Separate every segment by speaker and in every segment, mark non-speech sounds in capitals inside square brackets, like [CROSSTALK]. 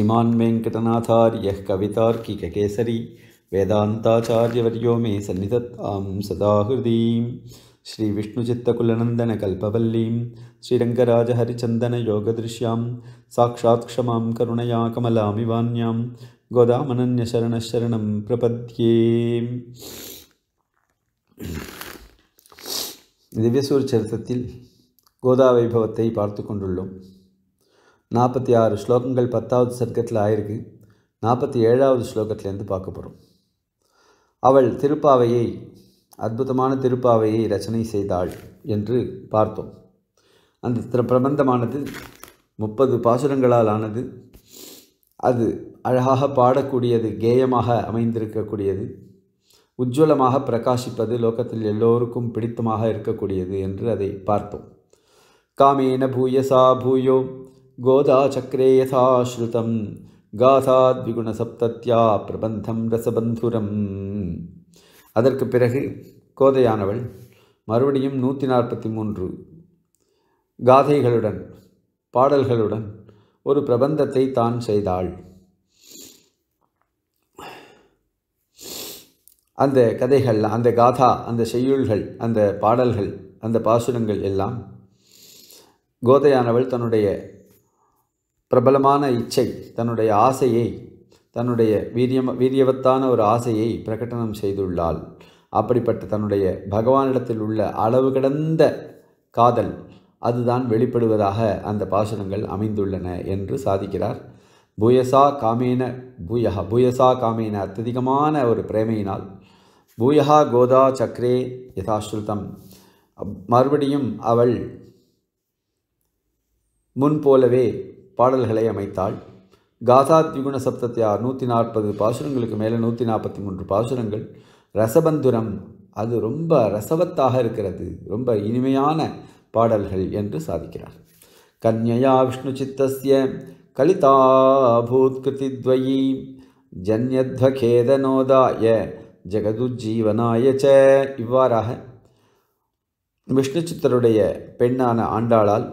Speaker 1: श्रीमान् वेङ्कटनाथार्यः कवितार्किककेसरी वेदान्ताचार्यवर्यो मे सन्निधत्तां सदा हृदीं श्रीविष्णुचित्तकुलनन्दनकल्पवल्लीं श्रीरङ्गराजहरिचन्दनयोगदृश्यां साक्षात् क्षमां करुणया कमलामिवान्यां गोदामनन्यशरणशरणं प्रपद्ये திவ்யசூர் சரித்திரத்தில் கோதா வைபவத்தை பார்த்து கொண்டுள்ளோம் நாற்பத்தி ஆறு ஸ்லோகங்கள் பத்தாவது சர்க்கத்தில் ஆயிருக்கு நாற்பத்தி ஏழாவது ஸ்லோகத்திலேருந்து பார்க்க போகிறோம் அவள் திருப்பாவையை அற்புதமான திருப்பாவையை ரச்சனை செய்தாள் என்று பார்த்தோம் அந்த பிரபந்தமானது முப்பது பாசுரங்களால் ஆனது அது அழகாக பாடக்கூடியது கேயமாக அமைந்திருக்கக்கூடியது உஜ்ஜலமாக பிரகாசிப்பது லோகத்தில் எல்லோருக்கும் பிடித்தமாக இருக்கக்கூடியது என்று அதை பார்த்தோம் காமேன பூயசா பூயோ गोदाचक्रे यथाश्रुतं காசாத்விகுணசப்தத்யா பிரபந்தம் ரசபந்துரம் அதற்கு பிறகு கோதையானவள் மறுபடியும் நூற்றி நாற்பத்தி மூன்று காதைகளுடன் பாடல்களுடன் ஒரு பிரபந்தத்தை தான் செய்தாள் அந்த கதைகள் அந்த காதா அந்த செய்யுள்கள் அந்த பாடல்கள் அந்த பாசுரங்கள் எல்லாம் கோதையானவள் தன்னுடைய பிரபலமான இச்சை தன்னுடைய ஆசையை தன்னுடைய வீரியம் வீரியவத்தான ஒரு ஆசையை பிரகடனம் செய்துள்ளால் அப்படிப்பட்ட தன்னுடைய பகவானிடத்தில் உள்ள அளவு கடந்த காதல் அதுதான் வெளிப்படுவதாக அந்த பாசனங்கள் அமைந்துள்ளன என்று சாதிக்கிறார் பூயசா காமேன பூயஹா பூயசா காமேன அத்தியதிகமான ஒரு பிரேமையினால் பூயஹா கோதா சக்ரே யதாஸ்ருதம் மறுபடியும் அவள் முன்போலவே பாடல்களை அமைத்தாள் காசா திகுண சப்தத்தை நூற்றி நாற்பது பாசுரங்களுக்கு மேலே நூற்றி நாற்பத்தி மூன்று பாசுரங்கள் ரசபந்துரம் அது ரொம்ப ரசவத்தாக இருக்கிறது ரொம்ப இனிமையான பாடல்கள் என்று சாதிக்கிறார் கன்யயா விஷ்ணு சித்தஸ்ய கலிதாபூத்கிருதித்வயி ஜன்யத்வகேதனோதாய ஜெகதுஜீவனாய ச இவ்வாறாக விஷ்ணு சித்தருடைய பெண்ணான ஆண்டாளால்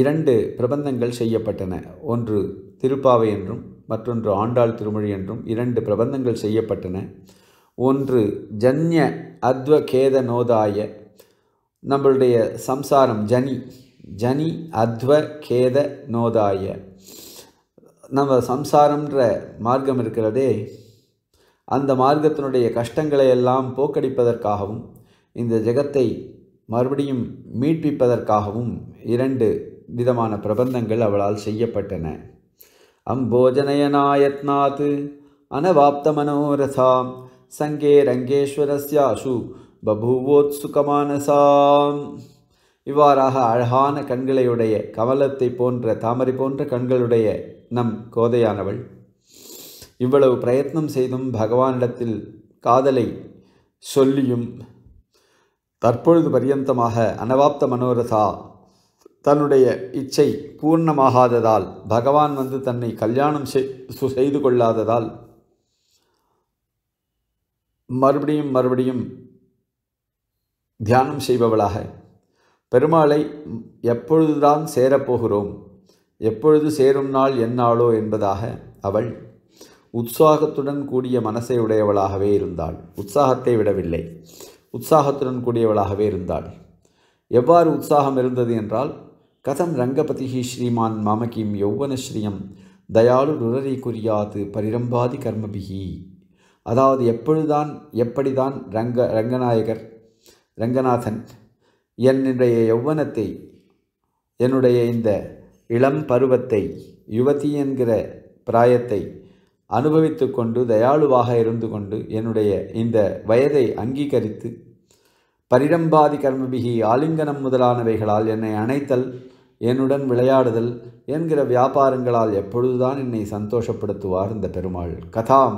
Speaker 1: இரண்டு பிரபந்தங்கள் செய்யப்பட்டன ஒன்று திருப்பாவை என்றும் மற்றொன்று ஆண்டாள் திருமொழி என்றும் இரண்டு பிரபந்தங்கள் செய்யப்பட்டன ஒன்று ஜன்ய அத்வகேத நோதாய நம்மளுடைய சம்சாரம் ஜனி ஜனி கேத நோதாய நம்ம சம்சாரம்ன்ற மார்க்கம் இருக்கிறதே அந்த மார்க்கத்தினுடைய கஷ்டங்களை எல்லாம் போக்கடிப்பதற்காகவும் இந்த ஜெகத்தை மறுபடியும் மீட்பிப்பதற்காகவும் இரண்டு விதமான பிரபந்தங்கள் அவளால் செய்யப்பட்டன அம்போஜனயனாயத்னாத் அனவாப்த மனோரசாம் சங்கே ரங்கேஸ்வரஸ்யாசு பபுவோத்சுகமானசாம் இவ்வாறாக அழகான கண்களையுடைய கமலத்தை போன்ற தாமரை போன்ற கண்களுடைய நம் கோதையானவள் இவ்வளவு பிரயத்னம் செய்தும் பகவானிடத்தில் காதலை சொல்லியும் தற்பொழுது பரியந்தமாக அனவாப்த மனோரதா தன்னுடைய இச்சை பூர்ணமாகாததால் பகவான் வந்து தன்னை கல்யாணம் செய்து கொள்ளாததால் மறுபடியும் மறுபடியும் தியானம் செய்பவளாக பெருமாளை எப்பொழுதுதான் சேரப்போகிறோம் எப்பொழுது சேரும் நாள் என்னாளோ என்பதாக அவள் உற்சாகத்துடன் கூடிய மனசை உடையவளாகவே இருந்தாள் உற்சாகத்தை விடவில்லை உற்சாகத்துடன் கூடியவளாகவே இருந்தாள் எவ்வாறு உற்சாகம் இருந்தது என்றால் கதம் ரங்கபதி ஸ்ரீமான் மாமகிம் யௌவனஸ்ரீயம் தயாலு நுரரை குறியாது பரிரம்பாதி கர்மபிகி அதாவது எப்பொழுதுதான் எப்படிதான் ரங்க ரங்கநாயகர் ரங்கநாதன் என்னுடைய யௌவனத்தை என்னுடைய இந்த இளம் பருவத்தை யுவதி என்கிற பிராயத்தை அனுபவித்து கொண்டு தயாளுவாக இருந்து கொண்டு என்னுடைய இந்த வயதை அங்கீகரித்து பரிரம்பாதி கர்மபிகி ஆலிங்கனம் முதலானவைகளால் என்னை அணைத்தல் என்னுடன் விளையாடுதல் என்கிற வியாபாரங்களால் எப்பொழுதுதான் என்னை சந்தோஷப்படுத்துவார் இந்த பெருமாள் கதாம்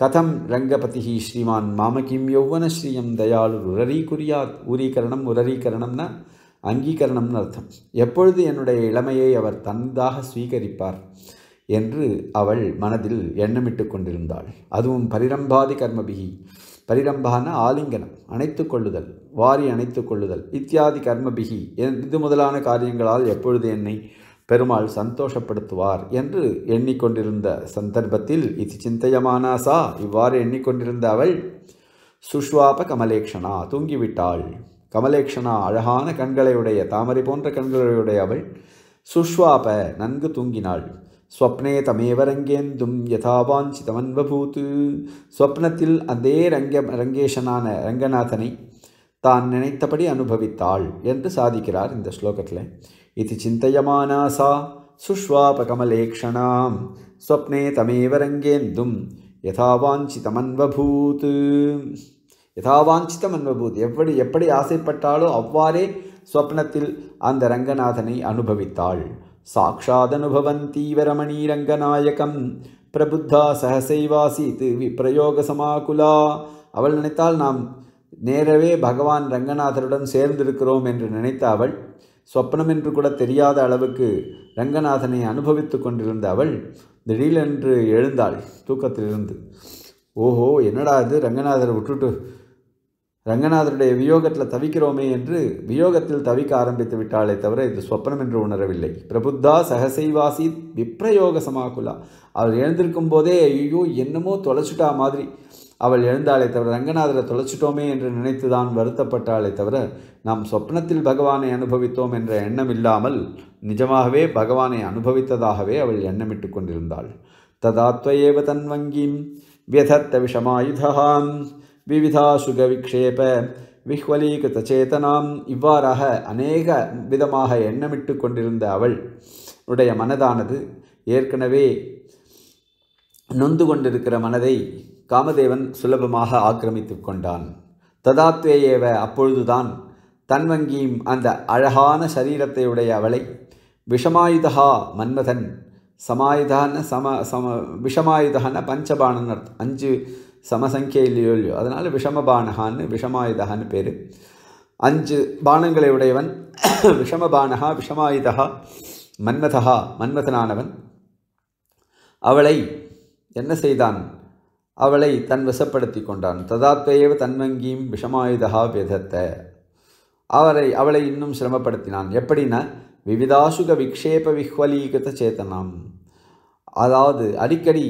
Speaker 1: கதம் ரங்கபதி ஸ்ரீமான் மாமகிம் ஸ்ரீயம் தயாளு உரரி குறியாத் உரீகரணம் உரரீகரணம்னா அங்கீகரணம்னு அர்த்தம் எப்பொழுது என்னுடைய இளமையை அவர் தந்தாக ஸ்வீகரிப்பார் என்று அவள் மனதில் எண்ணமிட்டு கொண்டிருந்தாள் அதுவும் பரிரம்பாதி கர்மபிகி பரிரம்பான ஆலிங்கனம் அணைத்து கொள்ளுதல் வாரி அணைத்து கொள்ளுதல் இத்தியாதி கர்மபிகி இது முதலான காரியங்களால் எப்பொழுது என்னை பெருமாள் சந்தோஷப்படுத்துவார் என்று எண்ணிக்கொண்டிருந்த சந்தர்ப்பத்தில் இது சிந்தையமானாசா இவ்வாறு எண்ணிக்கொண்டிருந்த அவள் சுஷ்வாப கமலேக்ஷனா தூங்கிவிட்டாள் கமலேக்ஷனா அழகான கண்களையுடைய தாமரை போன்ற கண்களையுடைய அவள் சுஷ்வாப நன்கு தூங்கினாள் ஸ்வப்னே தமேவ ரங்கேந்தும் யதாவாஞ்சிதமன்வபூத் ஸ்வப்னத்தில் அதே ரங்க ரங்கேஷனான ரங்கநாதனை தான் நினைத்தபடி அனுபவித்தாள் என்று சாதிக்கிறார் இந்த ஸ்லோகத்தில் இது சிந்தையமானாசா சுஷ்வாபகமலேக்ஷணாம் ஸ்வப்னே தமேவ ரங்கேந்தும் யதாவாஞ்சிதமன்வபூத் யதாவாஞ்சிதமன்வபூத் எப்படி எப்படி ஆசைப்பட்டாலோ அவ்வாறே ஸ்வப்னத்தில் அந்த ரங்கநாதனை அனுபவித்தாள் साक्षादनुभवन्तीव ரங்கநாயகம் பிரபுத்தா சஹசைவாசித்து விப்ரயோக சமாகுலா அவள் நினைத்தால் நாம் நேரவே பகவான் ரங்கநாதருடன் சேர்ந்திருக்கிறோம் என்று நினைத்த அவள் சொப்னம் என்று கூட தெரியாத அளவுக்கு ரங்கநாதனை அனுபவித்து கொண்டிருந்த அவள் திடீரென்று எழுந்தாள் தூக்கத்திலிருந்து ஓஹோ என்னடா இது ரங்கநாதரை விட்டுட்டு ரங்கநாதருடைய வியோகத்தில் தவிக்கிறோமே என்று வியோகத்தில் தவிக்க ஆரம்பித்து விட்டாலே தவிர இது சொப்பனம் என்று உணரவில்லை பிரபுத்தா சகசைவாசி விப்ரயோக சமாக்குலா அவள் எழுந்திருக்கும் போதே ஐயோ என்னமோ தொலைச்சிட்டா மாதிரி அவள் எழுந்தாலே தவிர ரங்கநாதரை தொலைச்சிட்டோமே என்று நினைத்துதான் வருத்தப்பட்டாலே தவிர நாம் சொப்னத்தில் பகவானை அனுபவித்தோம் என்ற எண்ணம் இல்லாமல் நிஜமாகவே பகவானை அனுபவித்ததாகவே அவள் எண்ணமிட்டு கொண்டிருந்தாள் ததாத்வயேவ தன்வங்கீம் வியதத்த விஷமாயுதான் விவிதாசுக விக்ஷேப விஹ்வலீகிருத்த சேதனாம் இவ்வாறாக அநேக விதமாக எண்ணமிட்டு கொண்டிருந்த அவள் உடைய மனதானது ஏற்கனவே நொந்து கொண்டிருக்கிற மனதை காமதேவன் சுலபமாக ஆக்கிரமித்து கொண்டான் ததாத்வேயேவ அப்பொழுதுதான் தன்வங்கியும் அந்த அழகான சரீரத்தை உடைய அவளை விஷமாயுதா மன்மதன் சமாயுதான சம சம விஷமாயுதான பஞ்சபானன் அஞ்சு சமசங்கையிலையோ இல்லையோ அதனால் விஷம பானகான்னு விஷமாயுதகான்னு பேர் அஞ்சு பானங்களை உடையவன் [COUGHS] விஷம பானகா விஷமாயுதகா மன்மதகா மன்மதனானவன் அவளை என்ன செய்தான் அவளை தன் வசப்படுத்தி கொண்டான் ததாத்வேவ தன்வங்கியும் விஷமாயுதகா விதத்த அவரை அவளை இன்னும் சிரமப்படுத்தினான் எப்படின்னா விவிதாசுக விக்ஷேப விஹ்வலீகத சேத்தனாம் அதாவது அடிக்கடி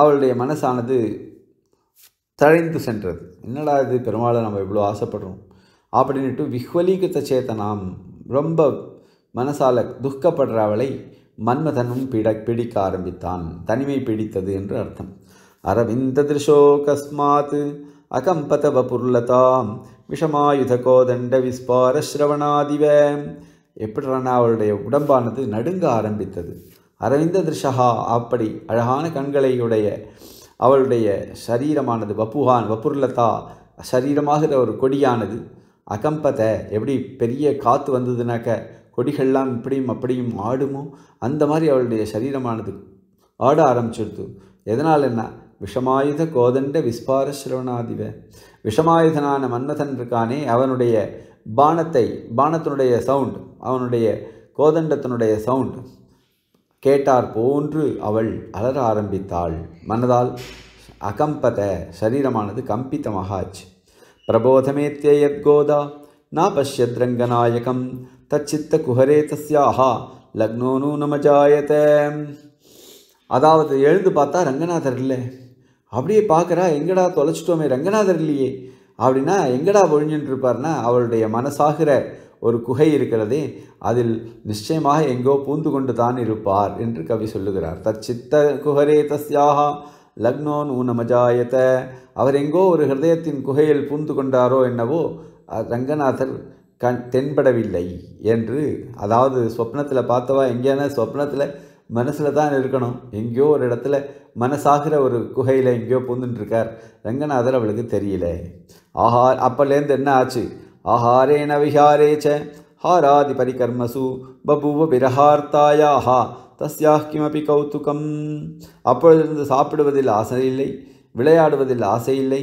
Speaker 1: அவளுடைய மனசானது தழைந்து சென்றது என்னடா இது பெருமாளை நம்ம இவ்வளோ ஆசைப்படுறோம் அப்படின்ட்டு விஹ்வலீகிருத்த சேத்தனாம் ரொம்ப மனசால துக்கப்படுற அவளை மன்மதனும் பிட பிடிக்க ஆரம்பித்தான் தனிமை பிடித்தது என்று அர்த்தம் அரவிந்த திருஷோ கஸ்மாத் அகம்பதவ புர்லதாம் விஷமாயுத கோதண்ட விஸ்பார ஸ்ரவணாதிவ எப்படினா அவளுடைய உடம்பானது நடுங்க ஆரம்பித்தது அரவிந்த திருஷகா அப்படி அழகான கண்களையுடைய அவளுடைய சரீரமானது வப்புகான் வப்புர்லதா சரீரமாகிற ஒரு கொடியானது அகம்பத்தை எப்படி பெரிய காற்று வந்ததுனாக்க கொடிகள்லாம் இப்படியும் அப்படியும் ஆடுமோ அந்த மாதிரி அவளுடைய சரீரமானது ஆட ஆரம்பிச்சிடுத்து எதனால் என்ன விஷமாயுத கோதண்ட விஸ்பாரஸ்ரவணாதிவ விஷமாயுதனான மன்னதன் இருக்கானே அவனுடைய பானத்தை பானத்தினுடைய சவுண்டு அவனுடைய கோதண்டத்தினுடைய சவுண்ட் கேட்டார் போன்று அவள் அலற ஆரம்பித்தாள் மனதால் அகம்பத சரீரமானது கம்பித்தமாக ஆச்சு பிரபோதமேத்திய யத்கோதா நா பஷ்யத்ரங்கநாயகம் தச்சித்த குஹரே தஸ்யாஹா லக்னோனு நமஜாயத அதாவது எழுந்து பார்த்தா ரங்கநாதர் இல்லை அப்படியே பார்க்குறா எங்கடா தொலைச்சிட்டோமே ரங்கநாதர் இல்லையே அப்படின்னா எங்கடா ஒழிஞ்சுட்டு இருப்பார்னா அவளுடைய மனசாகிற ஒரு குகை இருக்கிறதே அதில் நிச்சயமாக எங்கோ பூந்து கொண்டு தான் இருப்பார் என்று கவி சொல்லுகிறார் தச்சித்த குஹரே தஸ்யாக லக்னோன் நூனமஜாயத அவர் எங்கோ ஒரு ஹிருதயத்தின் குகையில் பூந்து கொண்டாரோ என்னவோ ரங்கநாதர் கண் தென்படவில்லை என்று அதாவது சொப்னத்தில் பார்த்தவா எங்கேனா சொப்னத்தில் மனசில் தான் இருக்கணும் எங்கேயோ ஒரு இடத்துல மனசாகிற ஒரு குகையில் எங்கேயோ பூந்துட்டுருக்கார் ரங்கநாதர் அவளுக்கு தெரியல ஆஹா அப்போலேருந்து என்ன ஆச்சு விஹாரே ச ஹாராதி பரிகர்மசு பபுவ विरहार्तायाः தஸ்யாக கிமபி கௌத்துக்கம் அப்பொழுது சாப்பிடுவதில் ஆசை இல்லை விளையாடுவதில் ஆசை இல்லை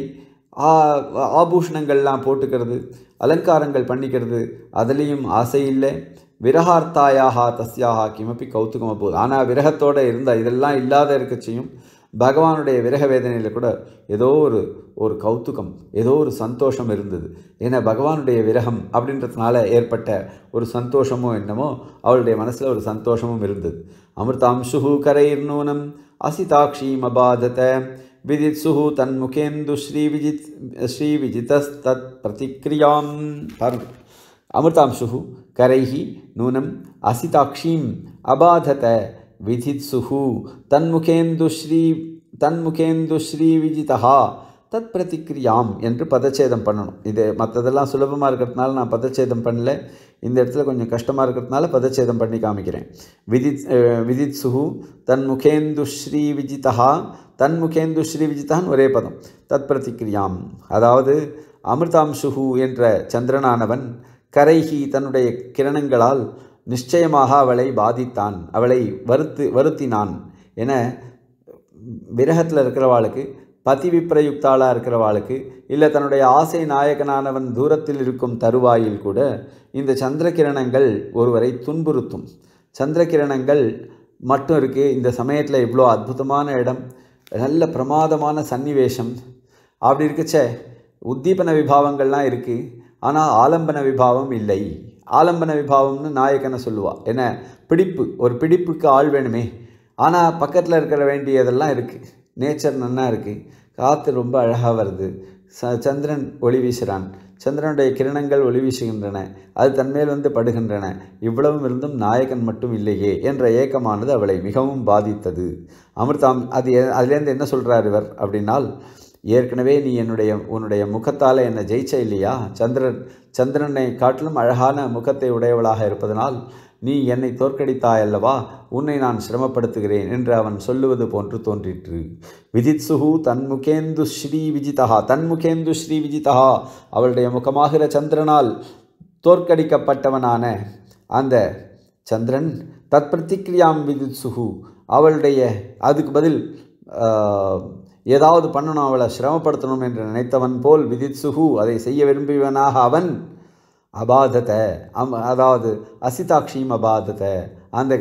Speaker 1: ஆபூஷணங்கள்லாம் போட்டுக்கிறது அலங்காரங்கள் பண்ணிக்கிறது அதுலேயும் ஆசை இல்லை விரகார்த்தாயாக தஸ்யாக கிமப்பி கௌத்துக்கம் போகுது ஆனால் விரகத்தோடு இருந்தால் இதெல்லாம் இல்லாத இருக்கச்சியும் பகவானுடைய விரக வேதனையில் கூட ஏதோ ஒரு ஒரு கௌத்துகம் ஏதோ ஒரு சந்தோஷம் இருந்தது ஏன்னா பகவானுடைய விரகம் அப்படின்றதுனால ஏற்பட்ட ஒரு சந்தோஷமோ என்னமோ அவளுடைய மனசில் ஒரு சந்தோஷமும் இருந்தது அமிர்தாம்சுஹு கரை நூனம் விதித் சுஹு தன் முகேந்து ஸ்ரீ விஜித் ஸ்ரீ விஜிதஸ்தத் பிரதிக்ரியாம் பாருங்கள் அமிர்தாம்சுஹு கரைஹி நூனம் அசிதாட்சீம் அபாதத ஸ்ரீ தன்முகேந்துஸ்ரீ தன்முகேந்துஸ்ரீ விஜிதா தத் பிரதிக்ரியாம் என்று பதச்சேதம் பண்ணணும் இது மற்றதெல்லாம் சுலபமாக இருக்கிறதுனால நான் பதச்சேதம் பண்ணல இந்த இடத்துல கொஞ்சம் கஷ்டமாக இருக்கிறதுனால பதச்சேதம் பண்ணி காமிக்கிறேன் விதித் விதித் சுஹு தன்முகேந்து ஸ்ரீ விஜிதா தன்முகேந்து ஸ்ரீ விஜிதான் ஒரே பதம் தத் பிரதிக்ரியாம் அதாவது அமிர்தாம்சுஹு என்ற சந்திரனானவன் கரைகி தன்னுடைய கிரணங்களால் நிச்சயமாக அவளை பாதித்தான் அவளை வருத்து வருத்தினான் என விரகத்தில் இருக்கிறவாளுக்கு பதி விப்ரயுக்தாளாக இருக்கிறவாளுக்கு இல்லை தன்னுடைய ஆசை நாயகனானவன் தூரத்தில் இருக்கும் தருவாயில் கூட இந்த சந்திரகிரணங்கள் ஒருவரை துன்புறுத்தும் சந்திரகிரணங்கள் மட்டும் இருக்குது இந்த சமயத்தில் இவ்வளோ அற்புதமான இடம் நல்ல பிரமாதமான சன்னிவேஷம் அப்படி இருக்கச்சே உத்தீபன விபாவங்கள்லாம் இருக்குது ஆனால் ஆலம்பன விபாவம் இல்லை ஆலம்பன விபாவம்னு நாயக்கனை சொல்லுவாள் என்ன பிடிப்பு ஒரு பிடிப்புக்கு ஆள் வேணுமே ஆனால் பக்கத்தில் இருக்கிற வேண்டியதெல்லாம் இருக்குது நேச்சர் நல்லா இருக்குது காற்று ரொம்ப அழகாக வருது ச சந்திரன் ஒளி வீசுகிறான் சந்திரனுடைய கிரணங்கள் ஒளி வீசுகின்றன அது தன்மேல் வந்து படுகின்றன இவ்வளவும் இருந்தும் நாயகன் மட்டும் இல்லையே என்ற ஏக்கமானது அவளை மிகவும் பாதித்தது அமிர்தாம் அது அதிலேருந்து என்ன சொல்கிறார் இவர் அப்படின்னால் ஏற்கனவே நீ என்னுடைய உன்னுடைய முகத்தால் என்னை ஜெயிச்ச இல்லையா சந்திரன் சந்திரனை காட்டிலும் அழகான முகத்தை உடையவளாக இருப்பதனால் நீ என்னை தோற்கடித்தாய் அல்லவா உன்னை நான் சிரமப்படுத்துகிறேன் என்று அவன் சொல்லுவது போன்று தோன்றிற்று விதித்சுகு தன்முகேந்து ஸ்ரீ விஜிதா தன்முகேந்து ஸ்ரீ விஜிதா அவளுடைய முகமாகிற சந்திரனால் தோற்கடிக்கப்பட்டவனான அந்த சந்திரன் தத் விதித் விதித்சுகு அவளுடைய அதுக்கு பதில் ஏதாவது பண்ணணும் அவளை சிரமப்படுத்தணும் என்று நினைத்தவன் போல் விதித் சுகு அதை செய்ய விரும்பியவனாக அவன் அபாதத்தை அம் அதாவது அசிதாட்சியும் அபாதத்தை அந்த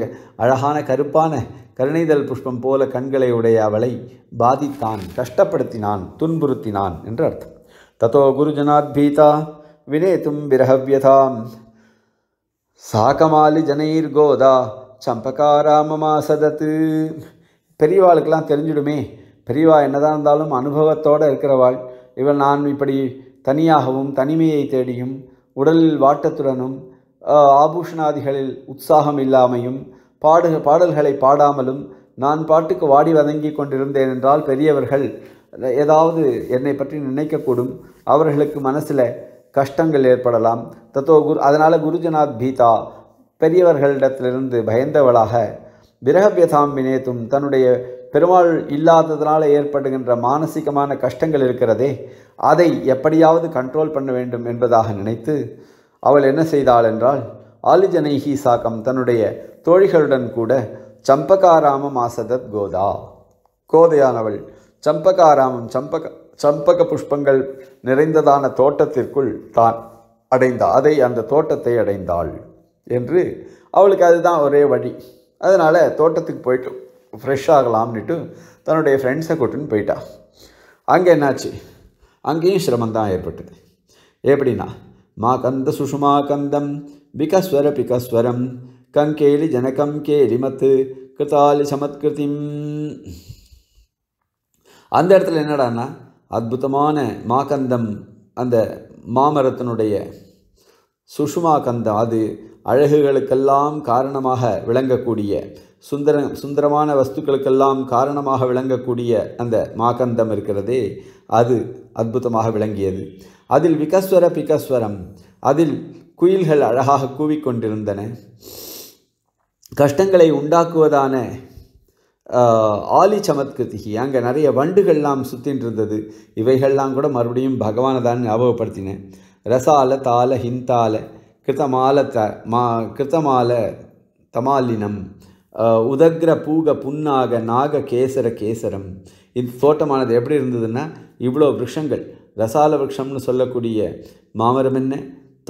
Speaker 1: அழகான கருப்பான கருணைதல் புஷ்பம் போல கண்களை உடைய அவளை பாதித்தான் கஷ்டப்படுத்தினான் துன்புறுத்தினான் என்று அர்த்தம் தத்தோ குருஜனாத்பீதா தும் விரகவியதாம் சாகமாலி சம்பகாராமமா சதத்து பெரியவாளுக்கெல்லாம் தெரிஞ்சிடுமே பெரியவா என்னதான் இருந்தாலும் அனுபவத்தோடு இருக்கிறவாள் இவள் நான் இப்படி தனியாகவும் தனிமையை தேடியும் உடலில் வாட்டத்துடனும் ஆபூஷணாதிகளில் உற்சாகம் இல்லாமையும் பாடு பாடல்களை பாடாமலும் நான் பாட்டுக்கு வாடி வதங்கி கொண்டிருந்தேன் என்றால் பெரியவர்கள் ஏதாவது என்னை பற்றி நினைக்கக்கூடும் அவர்களுக்கு மனசில் கஷ்டங்கள் ஏற்படலாம் தத்துவ குரு அதனால் குருஜனாத் பீதா பெரியவர்களிடத்திலிருந்து பயந்தவளாக வினேத்தும் தன்னுடைய பெருமாள் இல்லாததுனால ஏற்படுகின்ற மானசீகமான கஷ்டங்கள் இருக்கிறதே அதை எப்படியாவது கண்ட்ரோல் பண்ண வேண்டும் என்பதாக நினைத்து அவள் என்ன செய்தாள் என்றால் ஆலிஜனைஹி சாக்கம் தன்னுடைய தோழிகளுடன் கூட சம்பகாராமம் ஆசதத் கோதா கோதையானவள் சம்பகாராமம் சம்பக சம்பக புஷ்பங்கள் நிறைந்ததான தோட்டத்திற்குள் தான் அடைந்தாள் அதை அந்த தோட்டத்தை அடைந்தாள் என்று அவளுக்கு அதுதான் ஒரே வழி அதனால் தோட்டத்துக்கு போயிட்டு ஃப்ரெஷ் ஆகலாம்னுட்டு தன்னுடைய ஃப்ரெண்ட்ஸை கூட்டுன்னு போயிட்டா அங்கே என்னாச்சு அங்கேயும் சிரமந்தான் ஏற்பட்டது எப்படின்னா மா கந்த சுஷுமா கந்தம் பிகஸ்வர பிகஸ்வரம் கங்கேலி ஜனகம் கேலிமத்து கிருத்தாலி சமத்கிருதிம் அந்த இடத்துல என்னடான்னா அற்புதமான மாகந்தம் அந்த மாமரத்தினுடைய சுஷுமா கந்தம் அது அழகுகளுக்கெல்லாம் காரணமாக விளங்கக்கூடிய சுந்தர சுந்தரமான வஸ்துக்களுக்கெல்லாம் காரணமாக விளங்கக்கூடிய அந்த மாகந்தம் இருக்கிறதே அது அற்புதமாக விளங்கியது அதில் விகஸ்வர பிகஸ்வரம் அதில் குயில்கள் அழகாக கூவிக்கொண்டிருந்தன கஷ்டங்களை உண்டாக்குவதான ஆலி சமத்கிருத்திகி அங்கே நிறைய வண்டுகள்லாம் சுற்றின்னு இருந்தது இவைகள்லாம் கூட மறுபடியும் பகவானை தான் ஞாபகப்படுத்தினேன் ரசால தால ஹிந்தால கிருத்தமால த மா கிருத்தமால தமாலினம் உதக்ர பூக புன்னாக நாக கேசர கேசரம் இந்த தோட்டமானது எப்படி இருந்ததுன்னா இவ்வளோ விருஷங்கள் ரசால விரக்ஷம்னு சொல்லக்கூடிய மாமரம் என்ன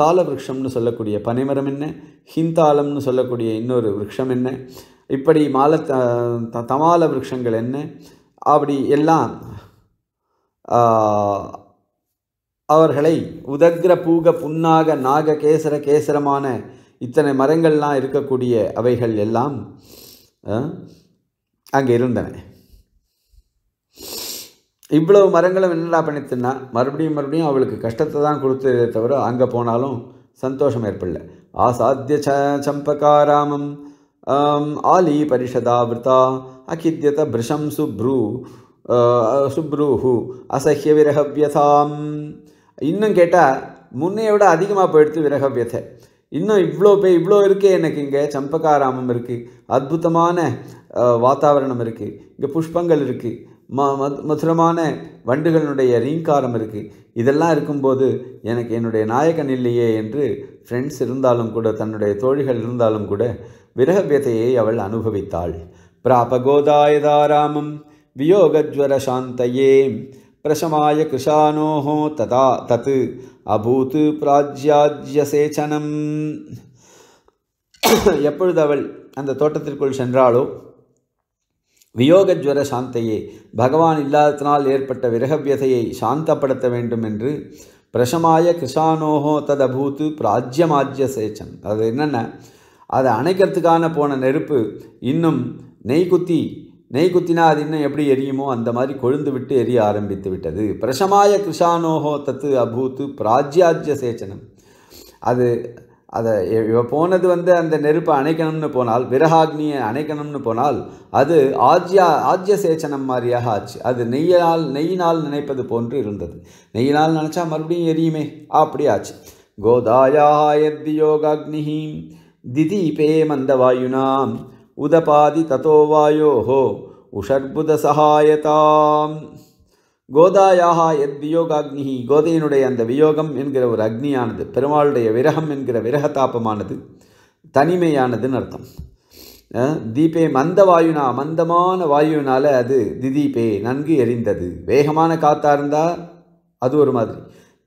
Speaker 1: தாள விரக்ஷம்னு சொல்லக்கூடிய பனைமரம் என்ன ஹிந்தாளம்னு சொல்லக்கூடிய இன்னொரு விரக்ஷம் என்ன இப்படி மால தமால விரக்ஷங்கள் என்ன அப்படி எல்லாம் அவர்களை உதக்ர பூக புன்னாக நாக கேசர கேசரமான இத்தனை மரங்கள்லாம் இருக்கக்கூடிய அவைகள் எல்லாம் அங்கே இருந்தன இவ்வளவு மரங்களும் என்னடா பண்ணித்துன்னா மறுபடியும் மறுபடியும் அவளுக்கு கஷ்டத்தை தான் கொடுத்ததே தவிர அங்கே போனாலும் சந்தோஷம் ஏற்படல ஆசாத்திய ச சம்பகாராமம் ஆலி பரிஷதா விரதா அகித்யத பிருஷம் சுப்ரூ சுப்ரூஹு அசஹ்ய விரகவியதாம் இன்னும் கேட்டால் முன்னைய விட அதிகமாக போயிடுத்து விரகவியத்தை இன்னும் இவ்வளோ பே இவ்வளோ இருக்கே எனக்கு இங்கே சம்பகாராமம் இருக்குது அற்புதமான வாத்தாவரணம் இருக்குது இங்கே புஷ்பங்கள் இருக்குது ம மதுரமான வண்டுகளினுடைய ரீங்காரம் இருக்குது இதெல்லாம் இருக்கும்போது எனக்கு என்னுடைய நாயகன் இல்லையே என்று ஃப்ரெண்ட்ஸ் இருந்தாலும் கூட தன்னுடைய தோழிகள் இருந்தாலும் கூட விரகவியதையை அவள் அனுபவித்தாள் பிராபகோதாயதாராமம் வியோகஜ்வர சாந்தையே பிரசமாய கிருஷானோஹோ ததா தத் அபூத் பிராஜ்யாஜ்யசேச்சனம் எப்பொழுது அவள் அந்த தோட்டத்திற்குள் சென்றாளோ வியோகஜ்வர சாந்தையே பகவான் இல்லாததினால் ஏற்பட்ட விரகவியதையை சாந்தப்படுத்த வேண்டும் என்று பிரசமாய கிருஷானோஹோ ததபூத்து பிராஜ்யமாஜ்ய சேச்சன் அது என்னென்ன அதை அணைக்கிறதுக்கான போன நெருப்பு இன்னும் நெய் குத்தி நெய் குத்தினா அது இன்னும் எப்படி எரியுமோ அந்த மாதிரி கொழுந்து விட்டு எரிய ஆரம்பித்து விட்டது பிரசமாய கிருஷானோஹோ தத்து அபூத்து பிராஜ்யாஜ்ய சேச்சனம் அது அதை இவ போனது வந்து அந்த நெருப்பை அணைக்கணும்னு போனால் விரகாக்னியை அணைக்கணும்னு போனால் அது ஆஜ்யா ஆஜ்ய சேச்சனம் மாதிரியாக ஆச்சு அது நெய்யினால் நெய்யினால் நினைப்பது போன்று இருந்தது நெய்யினால் நினச்சா மறுபடியும் எரியுமே அப்படி ஆச்சு கோதாயா யோகாக்னிஹி திதிபே மந்த வாயுனாம் உதபாதி தத்தோவாயோ உஷர்புத சகாயதாம் கோதாயாக எத் வியோகாக்னிஹி கோதையினுடைய அந்த வியோகம் என்கிற ஒரு அக்னியானது பெருமாளுடைய விரகம் என்கிற விரகத்தாபமானது தனிமையானதுன்னு அர்த்தம் தீபே மந்த வாயுனா மந்தமான வாயுனால் அது திதீபே நன்கு எரிந்தது வேகமான காற்றாக இருந்தால் அது ஒரு மாதிரி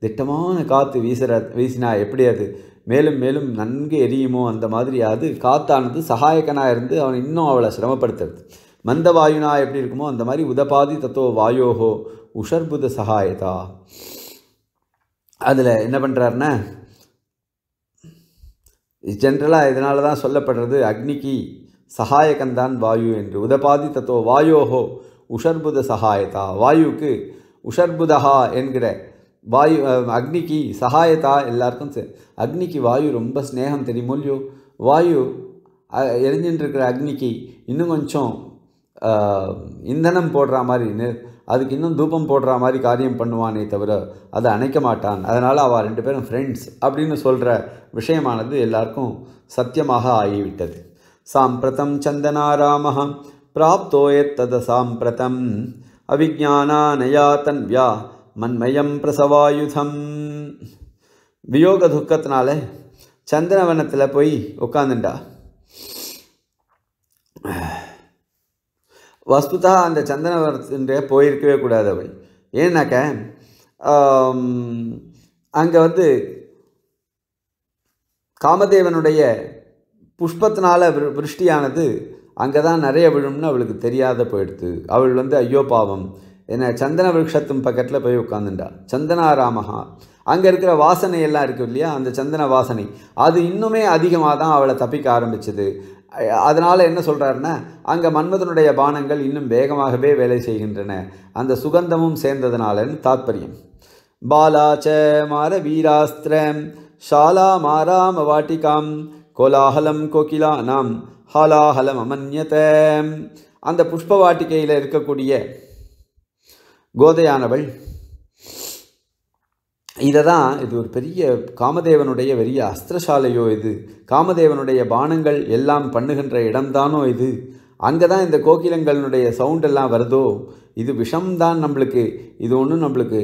Speaker 1: திட்டமான காற்று வீசுற வீசினா எப்படி அது மேலும் மேலும் நன்கு எரியுமோ அந்த மாதிரியாவது காத்தானது சகாயகனாக இருந்து அவன் இன்னும் அவளை சிரமப்படுத்துறது மந்த வாயுனா எப்படி இருக்குமோ அந்த மாதிரி உதபாதி தத்துவ வாயோகோ உஷர்புத சகாயதா அதில் என்ன பண்ணுறாருன்னா ஜென்ரலாக இதனால தான் சொல்லப்படுறது அக்னிக்கு சகாயகந்தான் வாயு என்று உதபாதி தத்துவ வாயோகோ உஷர்புத சகாயதா வாயுக்கு உஷர்புதஹா என்கிற வாயு அக்னிக்கு சகாயத்தா எல்லாருக்கும் அக்னிக்கு வாயு ரொம்ப ஸ்னேகம் தெரியுமோல்லையோ வாயு எரிஞ்சுட்டு இருக்கிற அக்னிக்கு இன்னும் கொஞ்சம் இந்தனம் போடுற மாதிரி அதுக்கு இன்னும் தூபம் போடுற மாதிரி காரியம் பண்ணுவானே தவிர அதை அணைக்க மாட்டான் அதனால் அவள் ரெண்டு பேரும் ஃப்ரெண்ட்ஸ் அப்படின்னு சொல்கிற விஷயமானது எல்லாருக்கும் சத்தியமாக ஆகிவிட்டது சாம்பிரதம் சந்தனாராமஹம் பிராப்தோயத்தத சாம்பிரதம் அவிஜானானயா வியா மண்மயம் பிரசவாயுதம் வியோக துக்கத்தினால சந்திரவனத்தில் போய் உட்காந்துண்டா வஸ்துதா அந்த சந்திரவனத்தின் போயிருக்கவே கூடாது அவள் ஏன்னாக்க அங்கே வந்து காமதேவனுடைய புஷ்பத்தினால விருஷ்டியானது அங்கே தான் நிறைய விழும்னு அவளுக்கு தெரியாத போயிடுது அவள் வந்து ஐயோ பாவம் என்ன சந்தன விருட்சத்தும் பக்கத்தில் போய் உட்காந்துண்டா சந்தனாராமஹா அங்கே இருக்கிற வாசனை எல்லாம் இருக்குது இல்லையா அந்த சந்தன வாசனை அது இன்னுமே அதிகமாக தான் அவளை தப்பிக்க ஆரம்பிச்சது அதனால் என்ன சொல்கிறாருன்னா அங்கே மன்மதனுடைய பானங்கள் இன்னும் வேகமாகவே வேலை செய்கின்றன அந்த சுகந்தமும் சேர்ந்ததுனாலன்னு தாத்பரியம் பாலாச்ச மார வீராஸ்திரம் ஷாலா மாராம வாட்டிகாம் கோலாஹலம் கோகிலா நாம் ஹாலாஹலம் அமன்யத அந்த புஷ்ப வாட்டிகையில் இருக்கக்கூடிய கோதையானவள் இதை தான் இது ஒரு பெரிய காமதேவனுடைய பெரிய அஸ்திரசாலையோ இது காமதேவனுடைய பானங்கள் எல்லாம் பண்ணுகின்ற இடம்தானோ இது அங்கே தான் இந்த கோகிலங்களுடைய சவுண்ட் எல்லாம் வருதோ இது விஷம்தான் நம்மளுக்கு இது ஒன்றும் நம்மளுக்கு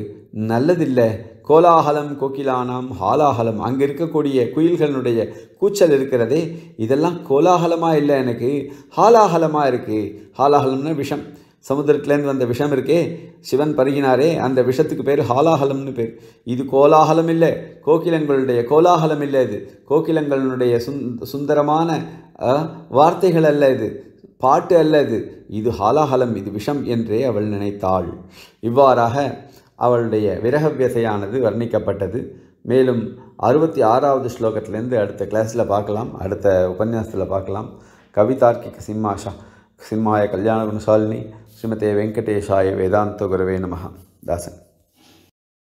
Speaker 1: நல்லதில்லை கோலாகலம் கோகிலானாம் ஹாலாகலம் அங்கே இருக்கக்கூடிய குயில்களுடைய கூச்சல் இருக்கிறதே இதெல்லாம் கோலாகலமாக இல்லை எனக்கு ஹாலாகலமாக இருக்குது ஹாலாகலம்னா விஷம் சமுத்திரத்துலேருந்து வந்த விஷம் இருக்கே சிவன் பருகினாரே அந்த விஷத்துக்கு பேர் ஹாலாகலம்னு பேர் இது கோலாகலம் இல்லை கோகிலங்களுடைய கோலாகலம் இல்லை இது கோகிலங்களுடைய சுந் சுந்தரமான வார்த்தைகள் அல்ல இது பாட்டு அல்ல இது இது ஹாலாகலம் இது விஷம் என்றே அவள் நினைத்தாள் இவ்வாறாக அவளுடைய விரக வியசையானது வர்ணிக்கப்பட்டது மேலும் அறுபத்தி ஆறாவது ஸ்லோகத்திலேருந்து அடுத்த கிளாஸில் பார்க்கலாம் அடுத்த உபன்யாசத்தில் பார்க்கலாம் கவிதார்க்கிக சிம்மாஷா சிம்மாய கல்யாண குணசாலினி ஸ்ரீமதே வெங்கடேஷாய வேதாந்த குரவே நம தாசன்